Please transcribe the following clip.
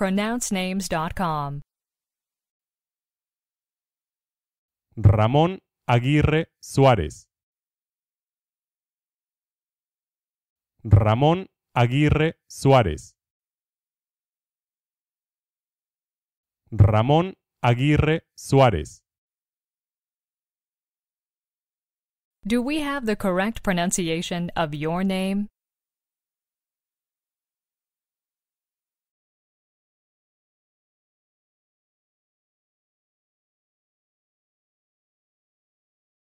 pronouncenames.com. Ramón Aguirre Suárez. Ramón Aguirre Suárez. Ramón Aguirre Suárez. Do we have the correct pronunciation of your name?